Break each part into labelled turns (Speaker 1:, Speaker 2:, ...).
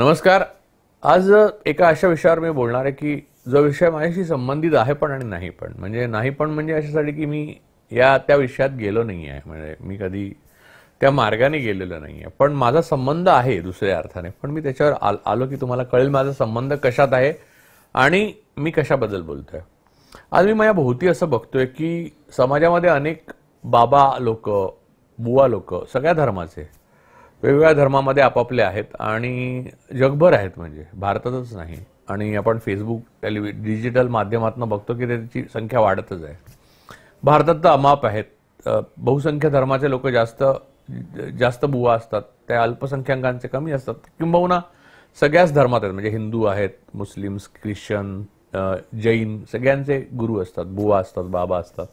Speaker 1: नमस्कार आज एका अशा विषयावर मी बोलणार आहे की जो विषय माझ्याशी संबंधित आहे पण आणि नाही पण म्हणजे नाही पण म्हणजे अशासाठी की मी या त्या विषयात गेलो नाही आहे म्हणजे मी कधी त्या मार्गाने गेलेलो नाही आहे पण माझा संबंध आहे दुसऱ्या अर्थाने पण मी त्याच्यावर आल आलो की तुम्हाला कळेल माझा संबंध कशात आहे आणि मी कशाबद्दल बोलतो आहे आज मी माझ्या भोवती असं बघतोय की समाजामध्ये अनेक बाबा लोक बुवा लोक सगळ्या धर्माचे वेगवेगळ्या धर्मामध्ये आपापले आहेत आणि जगभर आहेत म्हणजे भारतातच नाही आणि आपण फेसबुक टेलिव्हि डिजिटल माध्यमातून बघतो की त्याची संख्या वाढतच आहे भारतात तर अमाप आहेत बहुसंख्य धर्माचे लोक जास्त जास्त बुवा असतात त्या अल्पसंख्याकांचे कमी असतात किंबहुना सगळ्याच धर्मात आहेत म्हणजे हिंदू आहेत मुस्लिम्स ख्रिश्चन जैन सगळ्यांचे गुरु असतात बुवा असतात बाबा असतात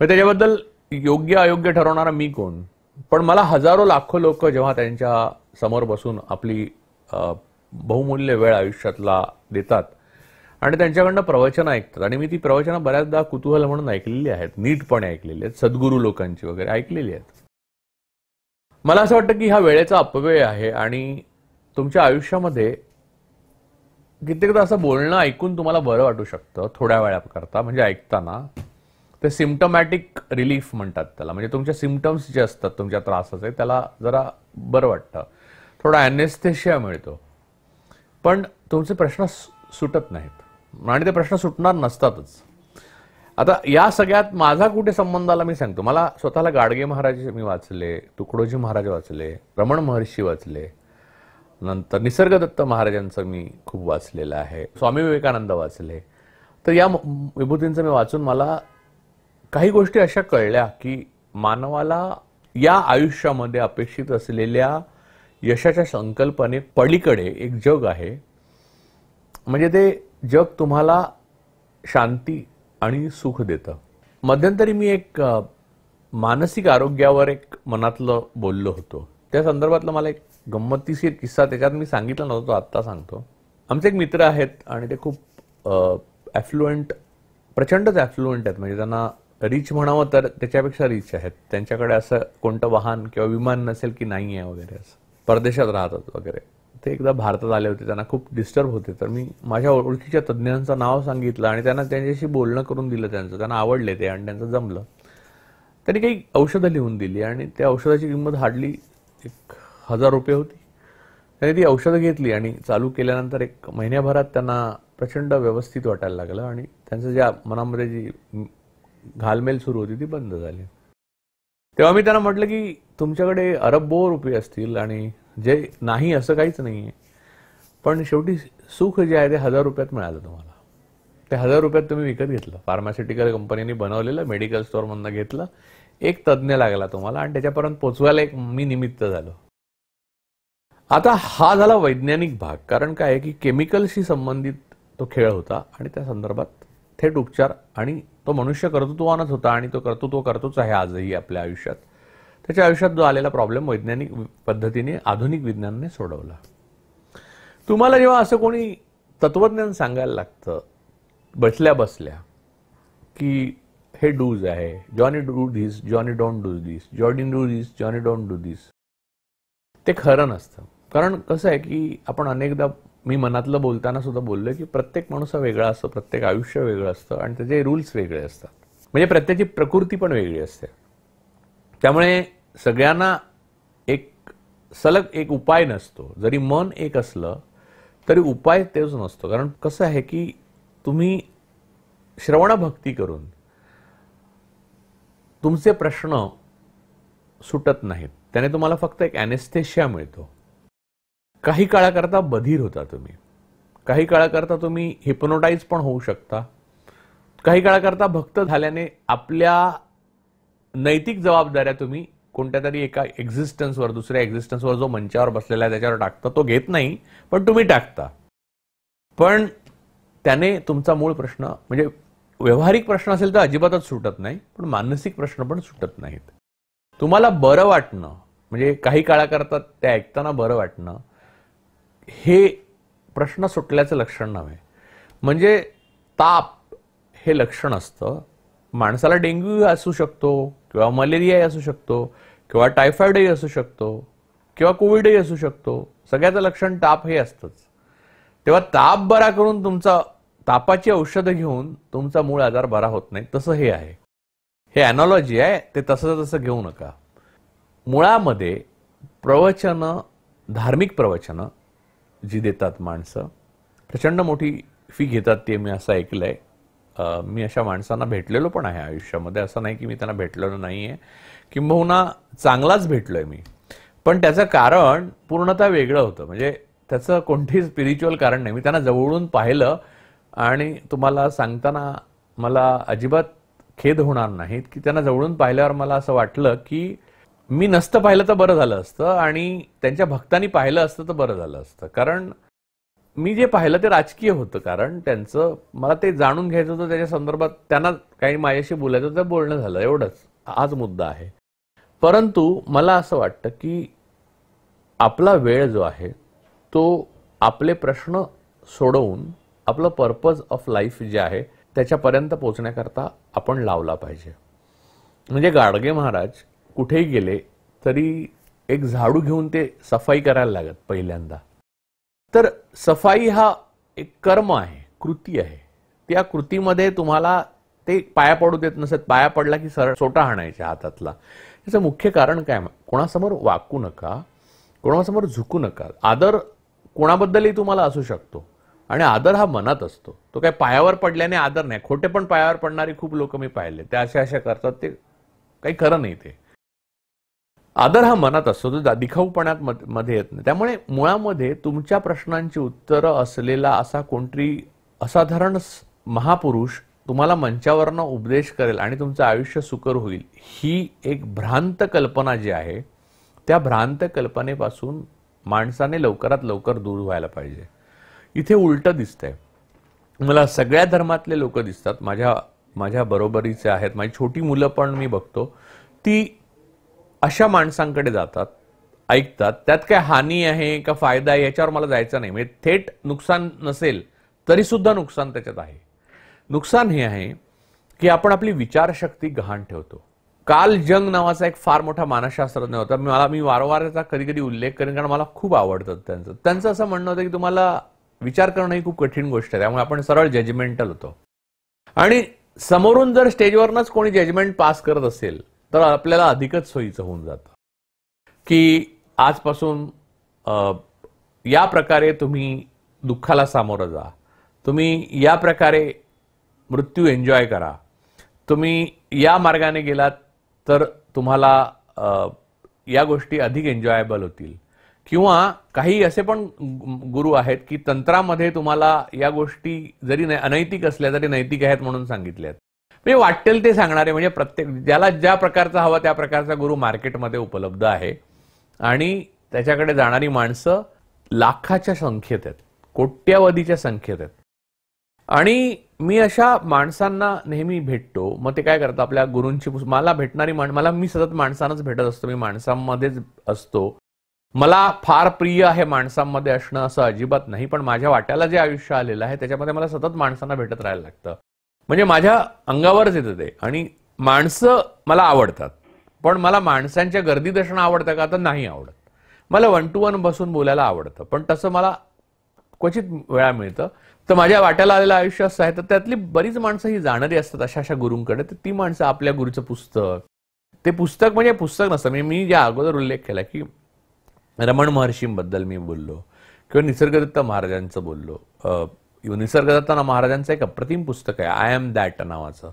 Speaker 1: मग त्याच्याबद्दल योग्य अयोग्य ठरवणारा मी कोण पण मला हजारो लाखो लोक जेव्हा त्यांच्या समोर बसून आपली बहुमूल्य वेळ आयुष्यातला देतात आणि त्यांच्याकडनं प्रवचन ऐकतात आणि मी ती प्रवचनं बऱ्याचदा कुतूहल म्हणून ऐकलेली आहेत नीटपणे ऐकलेली आहेत सद्गुरू लोकांची वगैरे ऐकलेली आहेत मला असं वाटतं की हा वेळेचा अपव्यय आहे आणि तुमच्या आयुष्यामध्ये कित्येकदा असं बोलणं ऐकून तुम्हाला बरं वाटू शकतं थोड्या वेळाकरता म्हणजे ऐकताना ते सिमटमॅटिक रिलीफ म्हणतात त्याला म्हणजे तुमच्या सिमटम्स जे असतात तुमच्या त्रासाचे त्याला जरा बरं वाटतं थोडा ॲनेस्थेशिया मिळतो पण तुमचे प्रश्न सुटत नाहीत आणि ते प्रश्न सुटणार नसतातच आता या सगळ्यात माझा कुठे संबंध आला मी सांगतो मला स्वतःला गाडगे महाराज मी वाचले तुकडोजी महाराज वाचले रमण महर्षी वाचले नंतर निसर्गदत्त महाराजांचं मी खूप वाचलेलं आहे स्वामी विवेकानंद वाचले तर या विभूतींचं मी वाचून मला काही गोष्टी अशा कळल्या की मानवाला या आयुष्यामध्ये अपेक्षित असलेल्या यशाच्या संकल्पने पलीकडे एक जग आहे म्हणजे ते जग तुम्हाला शांती आणि सुख देतं मध्यंतरी मी एक मानसिक आरोग्यावर एक मनातलं बोललो होतो त्या संदर्भातलं मला एक गंमतीशीर किस्सा त्याच्यात मी सांगितला नव्हतो आत्ता सांगतो आमचे एक मित्र आहेत आणि ते खूप ॲफ्लुएंट प्रचंडच ॲफ्लुएंट आहेत म्हणजे त्यांना रिच म्हणावं तर त्याच्यापेक्षा रिच आहेत त्यांच्याकडे असं कोणतं वाहन किंवा विमान नसेल की नाही आहे वगैरे असं परदेशात राहतात वगैरे ते एकदा भारतात आले होते त्यांना खूप डिस्टर्ब होते तर मी माझ्या ओळखीच्या तज्ज्ञांचं नाव सांगितलं आणि त्यांना त्यांच्याशी बोलणं करून दिलं त्यांचं त्यांना आवडले ते आणि त्यांचं जमलं त्यांनी काही औषधं लिहून दिली आणि त्या औषधाची किंमत हार्डली एक हजार रुपये होती त्यांनी ती औषधं घेतली आणि चालू केल्यानंतर एक महिन्याभरात त्यांना प्रचंड व्यवस्थित वाटायला लागलं आणि त्यांचं ज्या मनामध्ये जी घालमेल सुरू होती ती बंद झाली तेव्हा मी त्यांना म्हटलं की तुमच्याकडे अरबो रुपये असतील आणि जे नाही असं काहीच नाही पण शेवटी सुख जे आहे ते हजार रुपयात मिळालं तुम्हाला ते हजार रुपयात तुम्ही विकत घेतलं फार्मास्युटिकल कंपनीने बनवलेलं मेडिकल स्टोअरमधनं घेतलं एक तज्ज्ञ लागला तुम्हाला आणि त्याच्यापर्यंत पोचवायला एक मी निमित्त झालो आता हा झाला वैज्ञानिक भाग कारण काय की केमिकलशी संबंधित तो खेळ होता आणि त्या संदर्भात थेट उपचार आणि तो मनुष्य कर्तृत्ववानच होता आणि तो कर्तृत्व करतोच आहे आजही आपल्या आयुष्यात त्याच्या आयुष्यात जो आलेला प्रॉब्लेम वैज्ञानिक पद्धतीने आधुनिक विज्ञानाने सोडवला तुम्हाला जेव्हा असं कोणी तत्वज्ञान सांगायला लागतं बसल्या बसल्या की हे डूज आहे Johnny do this Johnny don't do this Johnny do this Johnny don't do this ते खरं नसतं कारण कसं आहे की आपण अनेकदा मी मनातलं बोलताना सुद्धा बोललो की प्रत्येक माणूस हा वेगळा असतो प्रत्येक आयुष्य वेगळं असतं आणि त्याचे रूल्स वेगळे असतात म्हणजे प्रत्येकाची प्रकृती पण वेगळी असते त्यामुळे सगळ्यांना एक सलग एक उपाय नसतो जरी मन एक असलं तरी उपाय तेच नसतो कारण कसं आहे की तुम्ही श्रवणभक्ती करून तुमचे प्रश्न सुटत नाहीत त्याने तुम्हाला फक्त एक ॲनेस्थेशिया मिळतो काही काळाकरता बधीर होता तुम्ही काही काळाकरता तुम्ही हिप्नोटाईज पण होऊ शकता काही काळाकरता भक्त झाल्याने आपल्या नैतिक जबाबदाऱ्या तुम्ही कोणत्या तरी एका एक्झिस्टन्सवर दुसऱ्या एक्झिस्टन्सवर जो मंचावर बसलेला आहे त्याच्यावर टाकता तो घेत नाही पण तुम्ही टाकता पण त्याने तुमचा मूळ प्रश्न म्हणजे व्यवहारिक प्रश्न असेल तर अजिबातच सुटत नाही पण मानसिक प्रश्न पण सुटत नाहीत तुम्हाला बरं वाटणं म्हणजे काही काळाकरता त्या ऐकताना बरं वाटणं हे प्रश्न सुटल्याचं लक्षण नव्हे म्हणजे ताप हे लक्षण असतं माणसाला डेंग्यू असू शकतो किंवा मलेरियाही असू शकतो किंवा टायफॉईडही असू शकतो किंवा कोविडही असू शकतो सगळ्याचं लक्षण ताप हे असतंच तेव्हा ताप बरा करून तुमचा तापाची औषधं घेऊन तुमचा मूळ आजार बरा होत नाही तसं हे आहे हे ॲनॉलॉजी आहे ते तसं तसं घेऊ नका मुळामध्ये प्रवचनं धार्मिक प्रवचनं जी देतात माणसं प्रचंड मोठी फी घेतात ते मी असं ऐकलं आहे मी अशा माणसांना भेटलेलो पण आहे आयुष्यामध्ये असं नाही की मी त्यांना भेटलेलो नाही आहे किंबहुना चांगलाच भेटलो आहे मी पण त्याचं कारण पूर्णतः वेगळं होतं म्हणजे त्याचं कोणतेही स्पिरिच्युअल कारण नाही मी त्यांना जवळून पाहिलं आणि तुम्हाला सांगताना मला अजिबात खेद होणार नाहीत की त्यांना जवळून पाहिल्यावर मला असं वाटलं की मी नसतं पाहिलं तर बरं झालं असतं आणि त्यांच्या भक्तांनी पाहिलं असतं तर बरं झालं असतं कारण मी जे पाहिलं ते राजकीय होतं कारण त्यांचं मला ते जाणून घ्यायचं होतं त्याच्या संदर्भात त्यांना काही माझ्याशी बोलायचं होतं बोलणं झालं एवढंच आज मुद्दा आहे परंतु मला असं वाटतं की आपला वेळ जो आहे तो आपले प्रश्न सोडवून आपलं पर्पज ऑफ लाईफ जे आहे त्याच्यापर्यंत पोचण्याकरता आपण लावला पाहिजे म्हणजे गाडगे महाराज कुठेही गेले तरी एक झाडू घेऊन ते सफाई करायला लागत पहिल्यांदा तर सफाई हा एक कर्म आहे कृती आहे त्या कृतीमध्ये तुम्हाला ते पाया पडू देत नसत पाया पडला की सरळ सोटा हाणायच्या हातातला याचं मुख्य कारण काय कोणासमोर वाकू नका कोणासमोर झुकू नका आदर कोणाबद्दलही तुम्हाला असू शकतो आणि आदर हा मनात असतो तो काय पायावर पडल्याने आदर नाही खोटे पण पायावर पडणारे खूप लोक मी पाहिले ते अशा अशा करतात ते काही खरं नाही ते आदर हा मनात असतो तो दिखाऊपणात मध्ये येत नाही त्यामुळे मुळामध्ये तुमच्या प्रश्नांची उत्तरं असलेला असा कोणतरी असाधारण महापुरुष तुम्हाला मंचावरनं उपदेश करेल आणि तुमचं आयुष्य सुकर होईल ही एक भ्रांत कल्पना जी आहे त्या भ्रांत कल्पनेपासून माणसाने लवकरात लवकर दूर व्हायला पाहिजे इथे उलटं दिसतंय मला सगळ्या धर्मातले लोक दिसतात माझ्या माझ्या बरोबरीचे आहेत माझी छोटी मुलं पण मी बघतो ती अशा माणसांकडे जातात ऐकतात त्यात काय हानी आहे का फायदा आहे याच्यावर मला जायचं नाही म्हणजे थेट नुकसान नसेल तरी सुद्धा नुकसान त्याच्यात आहे नुकसान हे आहे की आपण आपली विचारशक्ती गहाण ठेवतो काल जंग नावाचा एक फार मोठा मानसशास्त्रज्ञ होता मला मी वारंवार त्याचा कधी कधी उल्लेख करेन कारण मला खूप आवडतं त्यांचं त्यांचं असं म्हणणं होतं की तुम्हाला विचार करणं ही खूप कठीण गोष्ट आहे त्यामुळे आपण सरळ जजमेंटल होतो आणि समोरून जर स्टेजवरनच कोणी जजमेंट पास करत असेल तर आपल्याला अधिकच सोयीचं होऊन जातं की आजपासून या प्रकारे तुम्ही दुःखाला सामोरं जा तुम्ही या प्रकारे मृत्यू एन्जॉय करा तुम्ही या मार्गाने गेलात तर तुम्हाला या गोष्टी अधिक एन्जॉयबल होतील किंवा काही असे पण गुरु आहेत की तंत्रामध्ये तुम्हाला या गोष्टी जरी अनैतिक असल्या तरी नैतिक आहेत म्हणून सांगितल्यात म्हणजे वाटेल ते सांगणारे म्हणजे प्रत्येक ज्याला ज्या प्रकारचा हवा त्या प्रकारचा गुरु मार्केटमध्ये उपलब्ध आहे आणि त्याच्याकडे जाणारी माणसं लाखाच्या संख्येत आहेत कोट्यावधीच्या संख्येत आहेत आणि मी अशा माणसांना नेहमी भेटतो मग ते काय करतात आपल्या गुरूंची मला भेटणारी माण मला मी सतत माणसांनाच भेटत असतो मी माणसांमध्येच असतो मला फार प्रिय आहे माणसांमध्ये असणं असं अजिबात नाही पण माझ्या वाट्याला जे आयुष्य आलेलं आहे त्याच्यामध्ये मला सतत माणसांना भेटत राहायला लागतं म्हणजे माझ्या अंगावरच येतं ते आणि माणसं मला आवडतात पण मला माणसांच्या गर्दी असणं आवडतं का तर नाही आवडत मला वन टू वन बसून बोलायला आवडतं पण तसं मला क्वचित वेळा मिळतं तर माझ्या वाट्याला आलेलं आयुष्य असं आहे तर त्यातली बरीच माणसं ही जाणारी असतात अशा अशा गुरूंकडे तर ती माणसं आपल्या गुरुचं पुस्तक ते पुस्तक म्हणजे पुस्तक नसतं म्हणजे मी ज्या अगोदर उल्लेख केला की रमण महर्षींबद्दल मी बोललो किंवा निसर्गदत्त महाराजांचं बोललो निसर्गदत्ताना महाराजांचं एक अप्रतिम पुस्तक आहे आय एम दॅट नावाचं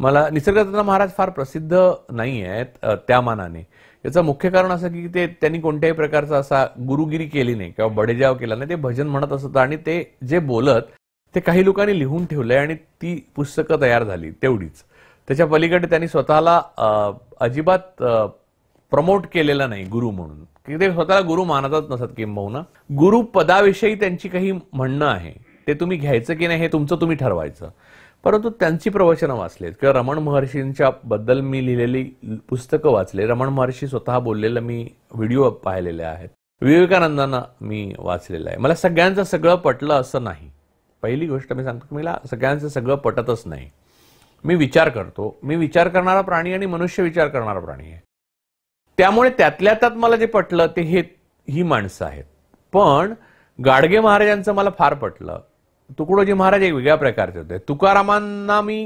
Speaker 1: मला निसर्गदत्ता महाराज फार प्रसिद्ध नाही आहेत त्या मानाने याचं मुख्य कारण असं की ते त्यांनी कोणत्याही प्रकारचा असा गुरुगिरी केली नाही किंवा बडेजाव केला नाही ते भजन म्हणत असत आणि ते जे बोलत ते काही लोकांनी लिहून ठेवलंय आणि ती पुस्तकं तयार झाली तेवढीच त्याच्या पलीकडे त्यांनी स्वतःला अजिबात प्रमोट केलेला नाही गुरु म्हणून की ते स्वतःला गुरु मानतच नसत किंबहुना गुरु पदाविषयी त्यांची काही म्हणणं आहे ते तुम्ही घ्यायचं की नाही हे तुमचं तुम्ही ठरवायचं परंतु त्यांची प्रवचनं वाचलेत किंवा रमण महर्षींच्या बद्दल मी लिहिलेली पुस्तकं वाचले रमण महर्षी स्वतः बोललेलं मी व्हिडिओ पाहिलेले आहेत विवेकानंदांना मी वाचलेलं आहे मला सगळ्यांचं सगळं पटलं असं नाही पहिली गोष्ट मी सांगतो की मला सगळ्यांचं सगळं पटतच नाही मी विचार करतो मी विचार करणारा प्राणी आणि मनुष्य विचार करणारा प्राणी आहे त्यामुळे त्यातल्या त्यात मला जे पटलं ते हे ही माणसं आहेत पण गाडगे महाराजांचं मला फार पटलं तुकडोजी महाराज एक वेगळ्या प्रकारचे होते तुकारामांना मी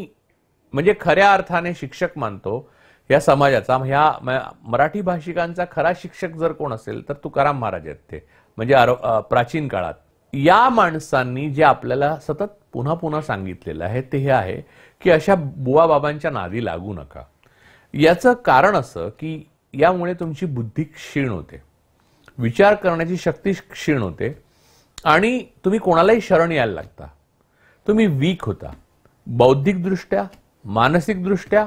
Speaker 1: म्हणजे खऱ्या अर्थाने शिक्षक मानतो या समाजाचा ह्या मराठी भाषिकांचा खरा शिक्षक जर कोण असेल तर तुकाराम महाराज आहेत ते म्हणजे प्राचीन काळात या माणसांनी जे आपल्याला सतत पुन्हा पुन्हा सांगितलेलं आहे ते हे आहे की अशा बुवा बाबांच्या नादी लागू नका याचं कारण असं की यामुळे तुमची बुद्धी क्षीण होते विचार करण्याची शक्ती क्षीण होते आणि तुम्ही कोणालाही शरण यायला लागता तुम्ही वीक होता बौद्धिकदृष्ट्या मानसिकदृष्ट्या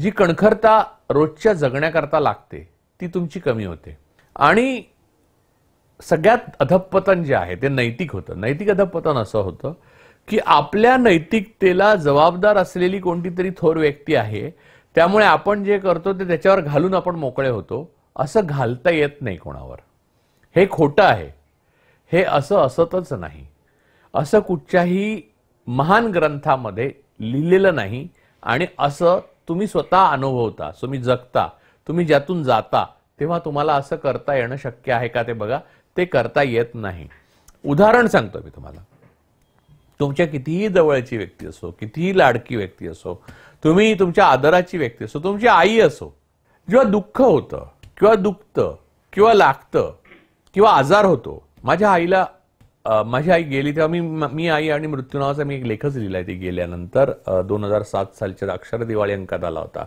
Speaker 1: जी कणखरता रोजच्या जगण्याकरता लागते ती तुमची कमी होते आणि सगळ्यात अधपतन जे आहे ते नैतिक होतं नैतिक अधपतन असं होतं की आपल्या नैतिकतेला जबाबदार असलेली कोणती तरी थोर व्यक्ती आहे त्यामुळे आपण जे करतो ते त्याच्यावर घालून आपण मोकळे होतो असं घालता येत नाही कोणावर हे खोटं आहे हे असं असतच नाही असं कुठच्याही महान ग्रंथामध्ये लिहिलेलं नाही आणि असं तुम्ही स्वतः अनुभवता तुम्ही जगता तुम्ही ज्यातून जाता तेव्हा तुम्हाला असं करता येणं शक्य आहे का ते बघा ते करता येत नाही उदाहरण सांगतो मी तुम्हाला तुमच्या कितीही जवळची व्यक्ती असो कितीही लाडकी व्यक्ती असो तुम्ही तुमच्या आदराची व्यक्ती असो तुमची आई असो जेव्हा दुःख होतं किंवा दुखतं किंवा लागतं किंवा आजार होतो माझ्या आईला माझी आई गेली तेव्हा मी मी आई आणि मृत्यू नावाचा मी एक लेखच लिहिला आहे ती गेल्यानंतर दोन हजार सात सालच्या अक्षर दिवाळी अंकात आला होता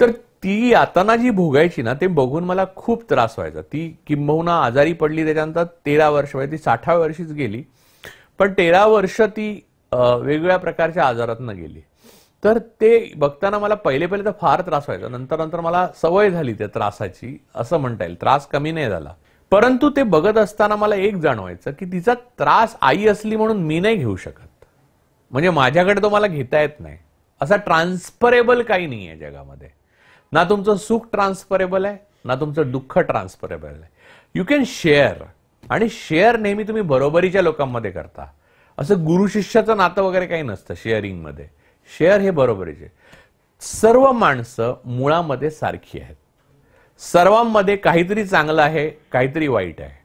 Speaker 1: तर ती आताना जी भोगायची ना ते बघून मला खूप त्रास व्हायचा ती किंबहुना आजारी पडली त्याच्यानंतर तेरा वर्ष म्हणजे ती साठाव्या वर्षीच गेली पण तेरा वर्ष ती वेगवेगळ्या प्रकारच्या आजारातनं गेली तर ते बघताना मला पहिले पहिले तर फार त्रास व्हायचा नंतर नंतर मला सवय झाली त्या त्रासाची असं म्हणता येईल त्रास कमी नाही झाला परंतु ते बघत असताना मला एक जाणवायचं की तिचा त्रास आई असली म्हणून मी नाही घेऊ शकत म्हणजे माझ्याकडे तो मला घेता येत नाही असा ट्रान्सफरेबल काही नाही आहे जगामध्ये ना तुमचं सुख ट्रान्सफरेबल आहे ना तुमचं दुःख ट्रान्सफरेबल आहे यू कॅन शेअर आणि शेअर नेहमी तुम्ही बरोबरीच्या लोकांमध्ये करता असं गुरु शिष्याचं नातं वगैरे काही नसतं शेअरिंगमध्ये शेअर हे बरोबरीचे सर्व माणसं मुळामध्ये सारखी आहेत सर्वांमध्ये काहीतरी चांगलं आहे काहीतरी वाईट आहे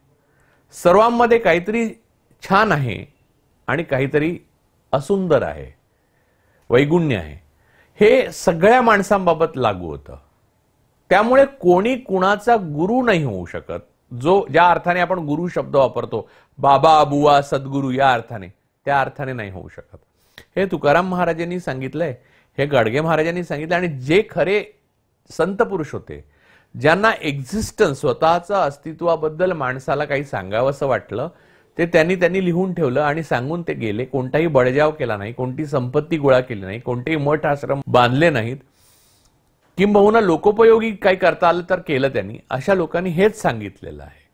Speaker 1: सर्वांमध्ये काहीतरी छान आहे आणि काहीतरी असुंदर आहे वैगुण्य आहे हे सगळ्या माणसांबाबत लागू होतं त्यामुळे कोणी कुणाचा गुरु नाही होऊ शकत जो ज्या अर्थाने आपण गुरु शब्द वापरतो बाबा बुवा सद्गुरू या अर्थाने त्या अर्थाने नाही होऊ शकत हे तुकाराम महाराजांनी सांगितलंय हे गाडगे महाराजांनी सांगितलं आणि जे खरे संत पुरुष होते ज्यांना एक्झिस्टन्स स्वतःचं अस्तित्वाबद्दल माणसाला काही असं वाटलं ते त्यांनी त्यांनी लिहून ठेवलं आणि सांगून ते गेले कोणताही बळजाव केला नाही कोणती संपत्ती गोळा केली नाही कोणतेही मठ आश्रम बांधले नाहीत किंबहुना लोकोपयोगी काही करता आलं तर केलं त्यांनी अशा लोकांनी हेच सांगितलेलं आहे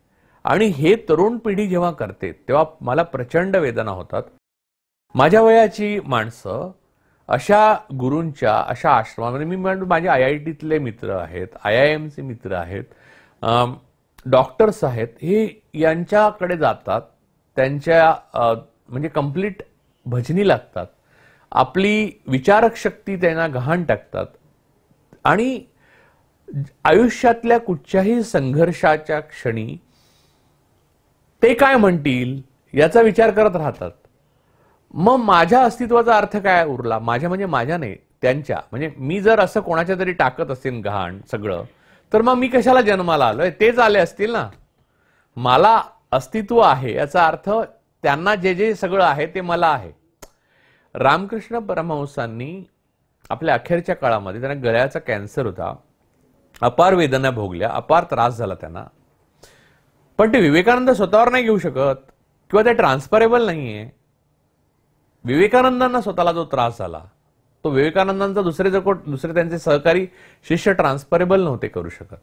Speaker 1: आणि हे तरुण पिढी जेव्हा करते तेव्हा मला प्रचंड वेदना होतात माझ्या वयाची माणसं अशा गुरूंच्या अशा आश्रमामध्ये म्हणजे मी म्हणतो माझे आय आय टीतले मित्र आहेत आय आय एमचे मित्र आहेत डॉक्टर्स आहेत हे यांच्याकडे जातात त्यांच्या म्हणजे कम्प्लीट भजनी लागतात आपली विचारक शक्ती त्यांना गहाण टाकतात आणि आयुष्यातल्या कुठच्याही संघर्षाच्या क्षणी ते काय म्हणतील याचा विचार करत राहतात मग माझ्या अस्तित्वाचा अर्थ काय उरला माझ्या म्हणजे माझ्या नाही त्यांच्या म्हणजे मी जर असं कोणाच्या तरी टाकत असेल घाण सगळं तर मग मी कशाला जन्माला आलोय तेच आले असतील ना मला अस्तित्व आहे याचा अर्थ त्यांना जे जे सगळं आहे ते मला आहे रामकृष्ण परमहंसांनी आपल्या अखेरच्या काळामध्ये त्यांना गळ्याचा कॅन्सर होता अपार वेदना भोगल्या अपार त्रास झाला त्यांना पण ते विवेकानंद स्वतःवर नाही घेऊ शकत किंवा ते ट्रान्सफरेबल नाहीये विवेकानंदांना स्वतःला जो त्रास झाला तो विवेकानंदांचा दुसरे जर कोण दुसरे त्यांचे सहकारी शिष्य ट्रान्सफरेबल नव्हते करू शकत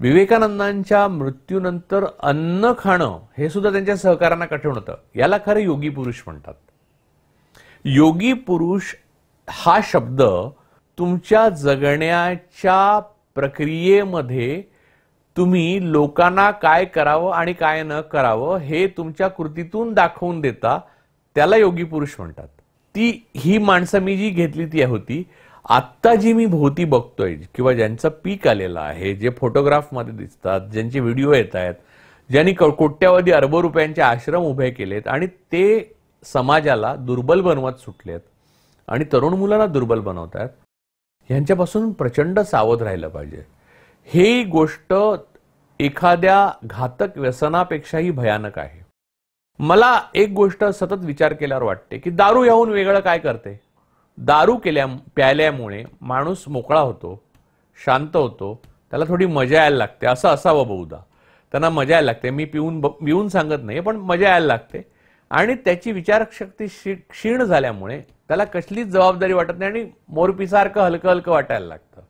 Speaker 1: विवेकानंदांच्या मृत्यूनंतर अन्न खाणं हे सुद्धा त्यांच्या सहकार्यांना कठीण होतं याला खरं योगी पुरुष म्हणतात योगी पुरुष हा शब्द तुमच्या जगण्याच्या प्रक्रियेमध्ये तुम्ही लोकांना काय करावं आणि काय न करावं हे तुमच्या कृतीतून दाखवून देता त्याला योगी पुरुष म्हणतात ती ही माणसं मी जी घेतली ती होती आत्ता जी मी भोवती बघतोय किंवा ज्यांचं पीक आलेलं आहे जे फोटोग्राफमध्ये दिसतात ज्यांचे व्हिडिओ येत आहेत ज्यांनी कोट्यावधी अरबो रुपयांचे आश्रम उभे केलेत आणि ते समाजाला दुर्बल बनवत सुटलेत आणि तरुण मुलांना दुर्बल बनवत आहेत ह्यांच्यापासून प्रचंड सावध राहिलं पाहिजे हे गोष्ट एखाद्या घातक व्यसनापेक्षाही भयानक आहे मला एक गोष्ट सतत विचार केल्यावर वाटते की दारू याहून वेगळं काय करते दारू केल्या प्याल्यामुळे माणूस मोकळा होतो शांत होतो त्याला थोडी मजा यायला लागते असं असावं बहुधा त्यांना मजा यायला लागते मी पिऊन पिऊन सांगत नाही पण मजा यायला लागते आणि त्याची विचारशक्ती शि क्षीण झाल्यामुळे त्याला कसलीच जबाबदारी वाटत नाही आणि मोरपीसारखं हलकं हलकं वाटायला लागतं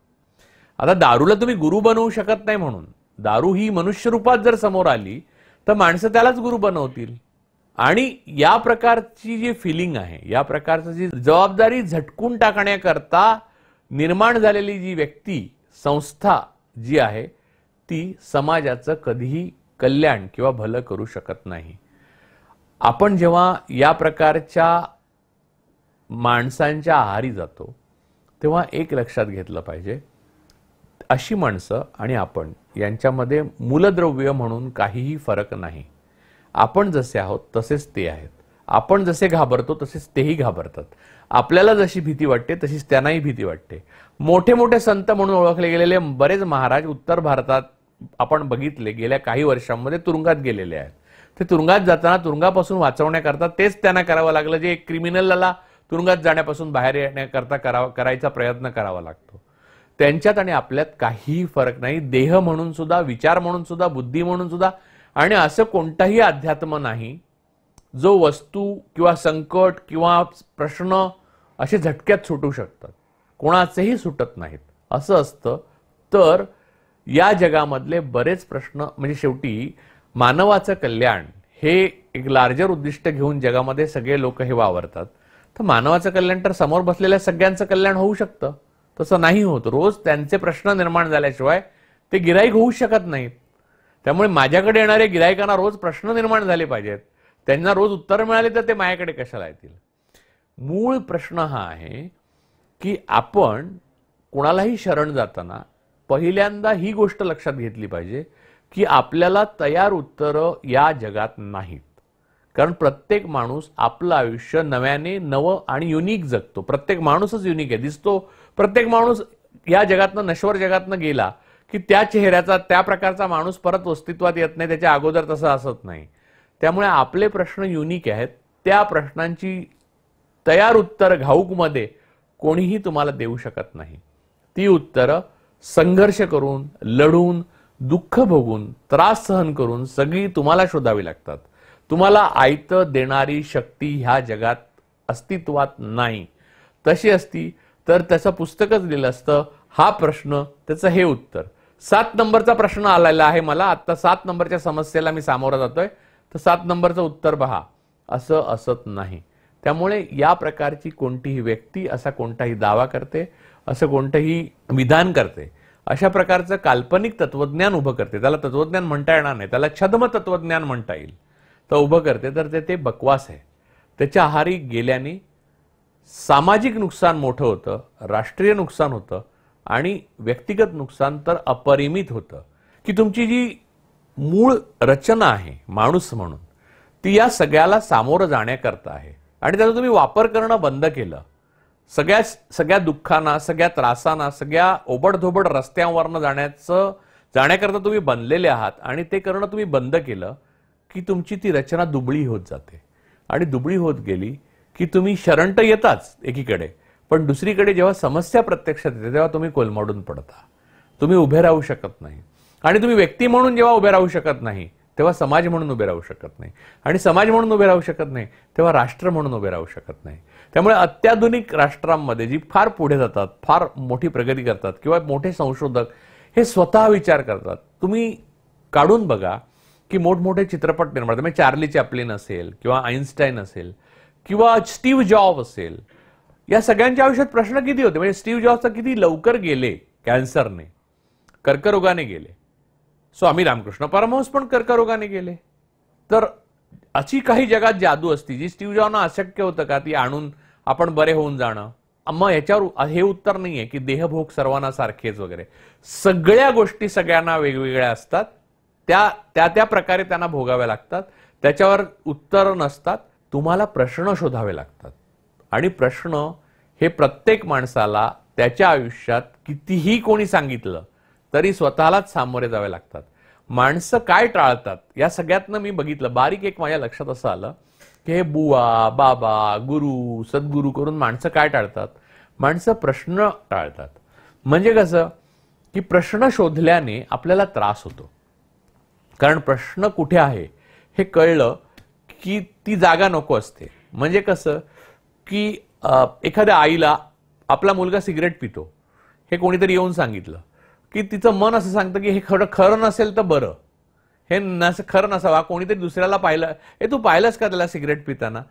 Speaker 1: आता दारूला तुम्ही गुरु बनवू शकत नाही म्हणून दारू ही मनुष्यरूपात जर समोर आली तर माणसं त्यालाच गुरु बनवतील आणि या प्रकारची जी फिलिंग आहे या प्रकारची जी जबाबदारी झटकून टाकण्याकरता निर्माण झालेली जी व्यक्ती संस्था जी आहे ती समाजाचं कधीही कल्याण किंवा भलं करू शकत नाही आपण जेव्हा या प्रकारच्या माणसांच्या आहारी जातो तेव्हा एक लक्षात घेतलं पाहिजे अशी माणसं आणि आपण यांच्यामध्ये मूलद्रव्य म्हणून काहीही फरक नाही आपण जसे आहोत तसेच ते आहेत आपण जसे घाबरतो तसेच तेही घाबरतात आपल्याला जशी भीती वाटते तशीच त्यांनाही भीती वाटते मोठे मोठे संत म्हणून ओळखले गेलेले बरेच महाराज उत्तर भारतात आपण बघितले गेल्या काही वर्षांमध्ये तुरुंगात गेलेले आहेत ते तुरुंगात जाताना तुरुंगापासून वाचवण्याकरता तेच त्यांना करावं लागलं जे एक क्रिमिनलला तुरुंगात जाण्यापासून बाहेर येण्याकरता करावा करायचा प्रयत्न करावा लागतो त्यांच्यात आणि आपल्यात काहीही फरक नाही देह म्हणून सुद्धा विचार म्हणून सुद्धा बुद्धी म्हणून सुद्धा आणि असं कोणताही अध्यात्म नाही जो वस्तू किंवा संकट किंवा प्रश्न असे झटक्यात सुटू शकतात कोणाचेही सुटत नाहीत असं असतं तर या जगामधले बरेच प्रश्न म्हणजे शेवटी मानवाचं कल्याण हे एक लार्जर उद्दिष्ट घेऊन जगामध्ये सगळे लोक हे वावरतात तर मानवाचं कल्याण तर समोर बसलेल्या सगळ्यांचं कल्याण होऊ शकतं तसं नाही होत रोज त्यांचे प्रश्न निर्माण झाल्याशिवाय ते गिराईक होऊ शकत नाहीत त्यामुळे माझ्याकडे येणाऱ्या गिरायकांना रोज प्रश्न निर्माण झाले पाहिजेत त्यांना रोज उत्तर मिळाले तर ते माझ्याकडे कशाला येतील मूळ प्रश्न हा आहे की आपण कोणालाही शरण जाताना पहिल्यांदा ही गोष्ट लक्षात घेतली पाहिजे की आपल्याला तयार उत्तरं या जगात नाहीत कारण प्रत्येक माणूस आपलं आयुष्य नव्याने नवं आणि युनिक जगतो प्रत्येक माणूसच युनिक आहे दिसतो प्रत्येक माणूस या जगातनं नश्वर जगातनं गेला की त्या चेहऱ्याचा त्या प्रकारचा माणूस परत अस्तित्वात येत नाही त्याच्या अगोदर तसं असत नाही त्यामुळे आपले प्रश्न युनिक आहेत त्या प्रश्नांची तयार उत्तर घाऊकमध्ये कोणीही तुम्हाला देऊ शकत नाही ती उत्तरं संघर्ष करून लढून दुःख भोगून त्रास सहन करून सगळी तुम्हाला शोधावी लागतात तुम्हाला आयतं देणारी शक्ती ह्या जगात अस्तित्वात नाही तशी असती तर त्याचं पुस्तकच दिलं असतं हा प्रश्न त्याचं हे उत्तर सात नंबरचा प्रश्न आलेला आहे मला आता सात नंबरच्या समस्येला मी सामोरा जातोय तर सात नंबरचं उत्तर पहा असं असत नाही त्यामुळे या प्रकारची कोणतीही व्यक्ती असा कोणताही दावा करते असं कोणतंही विधान करते अशा प्रकारचं काल्पनिक तत्वज्ञान उभं करते त्याला तत्वज्ञान म्हणता येणार नाही त्याला छद्म तत्वज्ञान म्हणता येईल तर उभं करते तर ते ते बकवास आहे त्याच्या आहारी गेल्याने सामाजिक नुकसान मोठं होतं राष्ट्रीय नुकसान होतं आणि व्यक्तिगत नुकसान तर अपरिमित होतं की तुमची जी मूळ रचना आहे माणूस म्हणून ती या सगळ्याला सामोरं जाण्याकरता आहे आणि त्याचा तुम्ही वापर करणं बंद केलं सगळ्या सगळ्या दुःखांना सगळ्या त्रासांना सगळ्या ओबडधोबड रस्त्यांवरनं जाण्याचं जाण्याकरता तुम्ही बनलेले आहात आणि ते करणं तुम्ही बंद केलं की तुमची ती रचना दुबळी होत जाते आणि दुबळी होत गेली की तुम्ही शरंट येताच एकीकडे पण दुसरीकडे जेव्हा समस्या प्रत्यक्षात येते तेव्हा तुम्ही कोलमडून पडता तुम्ही उभे राहू शकत नाही आणि तुम्ही व्यक्ती म्हणून जेव्हा उभे राहू शकत नाही तेव्हा समाज म्हणून उभे राहू शकत नाही आणि समाज म्हणून उभे राहू शकत नाही तेव्हा राष्ट्र म्हणून उभे राहू शकत नाही त्यामुळे अत्याधुनिक राष्ट्रांमध्ये जी फार पुढे जातात फार मोठी प्रगती करतात किंवा मोठे संशोधक हे स्वतः विचार करतात तुम्ही काढून बघा की मोठमोठे चित्रपट निर्माण म्हणजे चार्ली चॅपलिन असेल किंवा आईन्स्टाईन असेल किंवा स्टीव्ह जॉब असेल या सगळ्यांच्या आयुष्यात प्रश्न किती होते म्हणजे स्टीव्ह जॉब्स किती लवकर गेले कॅन्सरने कर्करोगाने गेले स्वामी रामकृष्ण परमहंस पण कर्करोगाने गेले तर अशी काही जगात जादू असती जी स्टीव्ह अशक्य होतं का ती आणून आपण बरे होऊन जाणं मग ह्याच्यावर हे उत्तर नाही आहे की देहभोग सर्वांना सारखेच वगैरे सगळ्या गोष्टी सगळ्यांना वेगवेगळ्या असतात त्या त्या त्या प्रकारे त्यांना भोगाव्या लागतात त्याच्यावर उत्तर नसतात तुम्हाला प्रश्न शोधावे लागतात आणि प्रश्न हे प्रत्येक माणसाला त्याच्या आयुष्यात कितीही कोणी सांगितलं तरी स्वतःलाच सामोरे जावे लागतात माणसं काय टाळतात या सगळ्यातनं मी बघितलं बारीक एक माझ्या लक्षात असं आलं की हे बुवा बाबा गुरु सद्गुरू करून माणसं काय टाळतात माणसं प्रश्न टाळतात म्हणजे कसं की प्रश्न शोधल्याने आपल्याला त्रास होतो कारण प्रश्न कुठे आहे हे कळलं की ती जागा नको असते म्हणजे कसं की एखाद्या आईला आपला मुलगा सिगरेट पितो हे कोणीतरी येऊन सांगितलं की तिचं मन असं सांगतं की हे खरं खरं नसेल तर बरं हे नस खरं नसावा कोणीतरी दुसऱ्याला पाहिलं हे तू पाहिलंस का त्याला सिगरेट पिताना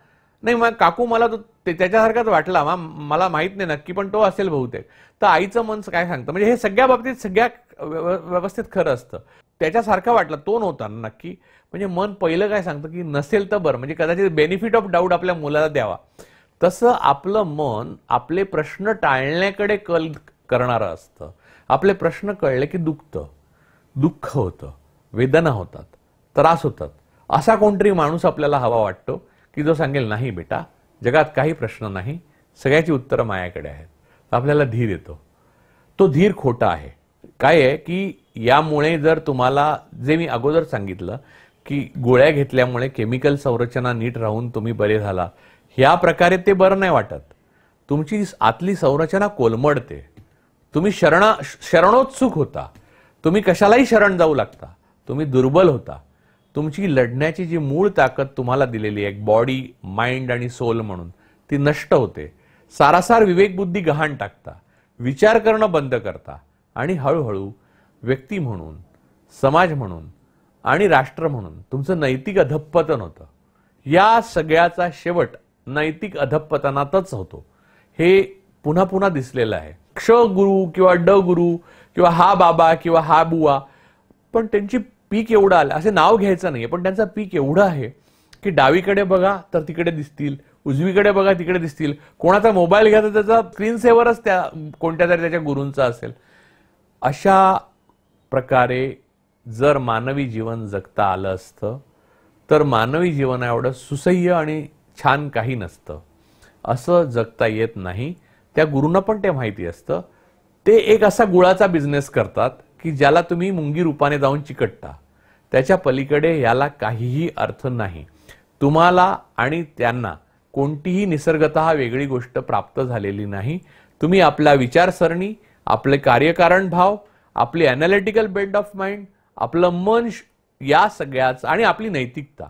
Speaker 1: नाही मग काकू मला तो त्याच्यासारखाच वाटला मा मला माहीत नाही नक्की पण तो असेल बहुतेक तर आईचं मन काय सांगतं म्हणजे हे सगळ्या बाबतीत सगळ्या व्यवस्थित खरं असतं त्याच्यासारखा वाटला तो नव्हता नक्की म्हणजे मन पहिलं काय सांगतं की नसेल तर बरं म्हणजे कदाचित बेनिफिट ऑफ डाऊट आपल्या मुलाला द्यावा तसं आपलं मन आपले प्रश्न टाळण्याकडे कल करणारं असतं आपले प्रश्न कळले की दुखतं दुःख होतं वेदना होतात त्रास होतात असा कोणतरी माणूस आपल्याला हवा वाटतो की जो सांगेल नाही बेटा जगात काही प्रश्न नाही सगळ्याची उत्तरं मायाकडे आहेत आपल्याला धीर येतो तो धीर खोटा आहे काय आहे की यामुळे जर तुम्हाला जे मी अगोदर सांगितलं की गोळ्या घेतल्यामुळे केमिकल संरचना नीट राहून तुम्ही बरे झाला ह्या प्रकारे ते बरं नाही वाटत तुमची आतली संरचना कोलमडते तुम्ही शरणा शरणोत्सुक होता तुम्ही कशालाही शरण जाऊ लागता तुम्ही दुर्बल होता तुमची लढण्याची जी मूळ ताकद तुम्हाला दिलेली आहे बॉडी माइंड आणि सोल म्हणून ती नष्ट होते सारासार विवेकबुद्धी गहाण टाकता विचार करणं बंद करता आणि हळूहळू व्यक्ती म्हणून समाज म्हणून आणि राष्ट्र म्हणून तुमचं नैतिक अधपतन होतं या सगळ्याचा शेवट नैतिक अधपतनातच होतो हे पुन्हा पुन्हा दिसलेलं आहे क्ष गुरु किंवा ड गुरु किंवा हा बाबा किंवा हा बुवा पण त्यांची पीक एवढं आलं असे नाव घ्यायचं नाही पण त्यांचा पीक एवढं आहे की डावीकडे बघा तर तिकडे दिसतील उजवीकडे बघा तिकडे दिसतील कोणाचा मोबाईल घ्या तर त्याचा स्क्रीन सेवरच त्या कोणत्या तरी त्याच्या गुरूंचा असेल अशा प्रकारे जर मानवी जीवन जगता आलं असतं तर मानवी जीवना एवढं सुसह्य आणि छान काही नसतं असं जगता येत नाही त्या गुरुंना पण ते माहिती असतं ते एक असा गुळाचा बिझनेस करतात की ज्याला तुम्ही मुंगी रूपाने जाऊन चिकटता त्याच्या पलीकडे याला काहीही अर्थ नाही तुम्हाला आणि त्यांना कोणतीही निसर्गत वेगळी गोष्ट प्राप्त झालेली नाही तुम्ही आपला विचारसरणी आपले कार्यकारण भाव आपली ॲनालिटिकल बेड ऑफ माइंड आपलं मन या सगळ्याच आणि आपली नैतिकता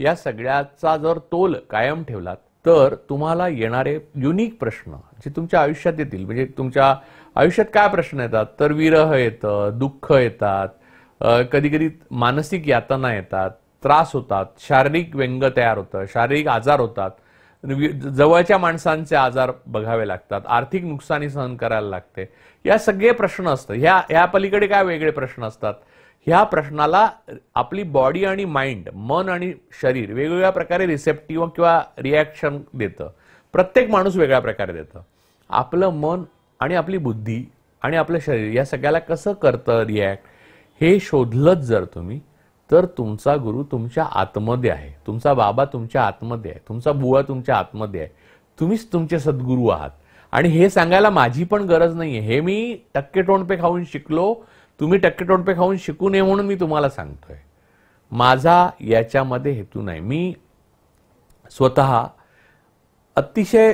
Speaker 1: या सगळ्याचा जर तोल कायम ठेवलात तर तुम्हाला येणारे युनिक प्रश्न जे तुमच्या आयुष्यात येतील म्हणजे तुमच्या आयुष्यात काय प्रश्न येतात तर विरह येतं दुःख येतात कधी कधी मानसिक यातना येतात त्रास होतात शारीरिक व्यंग तयार होतं शारीरिक आजार होतात जवळच्या माणसांचे आजार बघावे लागतात आर्थिक नुकसानी सहन करायला लागते या सगळे प्रश्न असतात ह्या ह्या पलीकडे काय वेगळे प्रश्न असतात ह्या प्रश्नाला आपली बॉडी आणि माइंड मन आणि शरीर वेगवेगळ्या प्रकारे रिसेप्टिव्ह किंवा रिॲक्शन देतं प्रत्येक माणूस वेगळ्या प्रकारे देतं आपलं मन आणि आपली बुद्धी आणि आपलं शरीर या सगळ्याला कसं करतं रिॲक्ट हे शोधलंच जर तुम्ही तर तुमचा गुरु तुमच्या आतमध्ये आहे तुमचा बाबा तुमच्या आतमध्ये आहे तुमचा बुवा तुमच्या आतमध्ये आहे तुम्हीच तुमचे सद्गुरू आहात आणि हे सांगायला माझी पण गरज नाही आहे हे मी टक्के टोंडपे खाऊन शिकलो तुम्ही टक्के टोटपे खाऊन शिकू नये म्हणून मी तुम्हाला सांगतोय माझा याच्यामध्ये हेतू नाही मी स्वतः अतिशय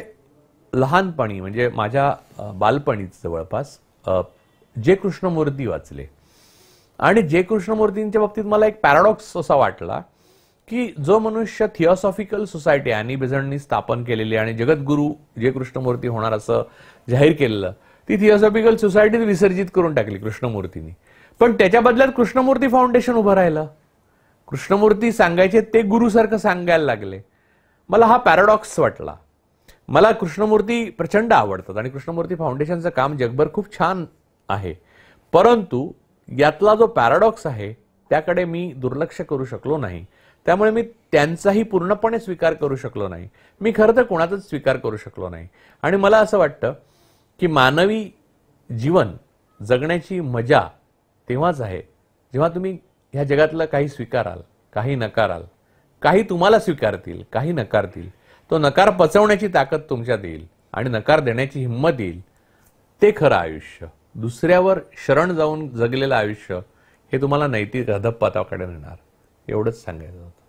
Speaker 1: लहानपणी म्हणजे माझ्या बालपणीच जवळपास जे कृष्णमूर्ती वाचले आणि जे कृष्णमूर्तींच्या बाबतीत मला एक पॅराडॉक्स असा वाटला की जो मनुष्य थिओसॉफिकल सोसायटी आणि बेझंटनी स्थापन केलेली आणि जगद्गुरू जे कृष्णमूर्ती होणार असं जाहीर केलेलं ती थिओसॉफिकल सोसायटीत विसर्जित करून टाकली कृष्णमूर्तींनी पण त्याच्या बदल्यात कृष्णमूर्ती फाउंडेशन उभं राहिलं कृष्णमूर्ती सांगायचे ते गुरुसारखं सांगायला लागले मला हा पॅराडॉक्स वाटला मला कृष्णमूर्ती प्रचंड आवडतात आणि कृष्णमूर्ती फाउंडेशनचं काम जगभर खूप छान आहे परंतु यातला जो पॅराडॉक्स आहे त्याकडे मी दुर्लक्ष करू शकलो नाही त्यामुळे मी त्यांचाही पूर्णपणे स्वीकार करू शकलो नाही मी खरं तर कोणाचाच स्वीकार करू शकलो नाही आणि मला असं वाटतं की मानवी जीवन जगण्याची मजा तेव्हाच आहे जेव्हा तुम्ही ह्या जगातलं काही स्वीकाराल काही नकाराल काही तुम्हाला स्वीकारतील काही नकारतील तो नकार पचवण्याची ताकद तुमच्यात येईल आणि नकार देण्याची हिंमत येईल ते खरं आयुष्य दुसऱ्यावर शरण जाऊन जगलेलं आयुष्य हे तुम्हाला नैतिक पाताकडे नेणार एवढंच सांगायचं होतं